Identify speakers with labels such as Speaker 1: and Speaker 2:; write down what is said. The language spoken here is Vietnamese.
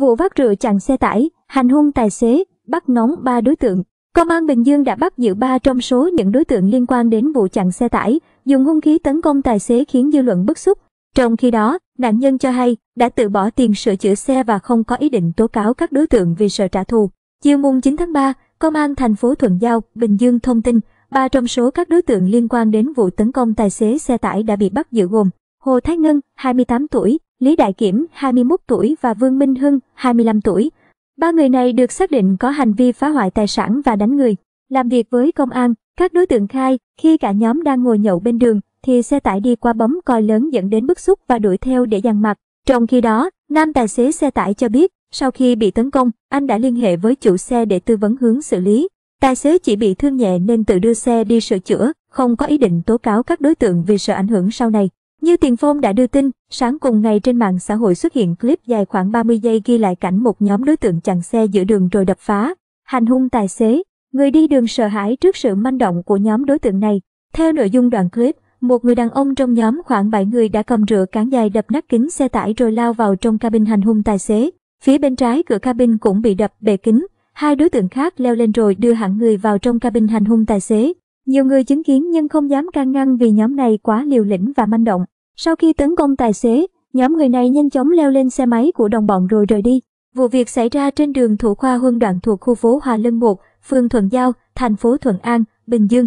Speaker 1: Vụ vác rượu chặn xe tải, hành hung tài xế, bắt nóng 3 đối tượng. Công an Bình Dương đã bắt giữ 3 trong số những đối tượng liên quan đến vụ chặn xe tải, dùng hung khí tấn công tài xế khiến dư luận bức xúc. Trong khi đó, nạn nhân cho hay đã tự bỏ tiền sửa chữa xe và không có ý định tố cáo các đối tượng vì sợ trả thù. Chiều mùng 9 tháng 3, Công an thành phố Thuận Giao, Bình Dương thông tin, ba trong số các đối tượng liên quan đến vụ tấn công tài xế xe tải đã bị bắt giữ gồm Hồ Thái Ngân, 28 tuổi, Lý Đại Kiểm 21 tuổi và Vương Minh Hưng 25 tuổi. Ba người này được xác định có hành vi phá hoại tài sản và đánh người. Làm việc với công an, các đối tượng khai khi cả nhóm đang ngồi nhậu bên đường thì xe tải đi qua bấm còi lớn dẫn đến bức xúc và đuổi theo để dằn mặt. Trong khi đó, nam tài xế xe tải cho biết sau khi bị tấn công, anh đã liên hệ với chủ xe để tư vấn hướng xử lý. Tài xế chỉ bị thương nhẹ nên tự đưa xe đi sửa chữa, không có ý định tố cáo các đối tượng vì sợ ảnh hưởng sau này. Như Tiền Phong đã đưa tin, sáng cùng ngày trên mạng xã hội xuất hiện clip dài khoảng 30 giây ghi lại cảnh một nhóm đối tượng chặn xe giữa đường rồi đập phá, hành hung tài xế. Người đi đường sợ hãi trước sự manh động của nhóm đối tượng này. Theo nội dung đoạn clip, một người đàn ông trong nhóm khoảng 7 người đã cầm rửa cán dài đập nát kính xe tải rồi lao vào trong cabin hành hung tài xế. Phía bên trái cửa cabin cũng bị đập bể kính, hai đối tượng khác leo lên rồi đưa hẳn người vào trong cabin hành hung tài xế. Nhiều người chứng kiến nhưng không dám can ngăn vì nhóm này quá liều lĩnh và manh động. Sau khi tấn công tài xế, nhóm người này nhanh chóng leo lên xe máy của đồng bọn rồi rời đi. Vụ việc xảy ra trên đường Thủ Khoa Huân đoạn thuộc khu phố Hòa Lân 1, phường Thuận Giao, thành phố Thuận An, Bình Dương.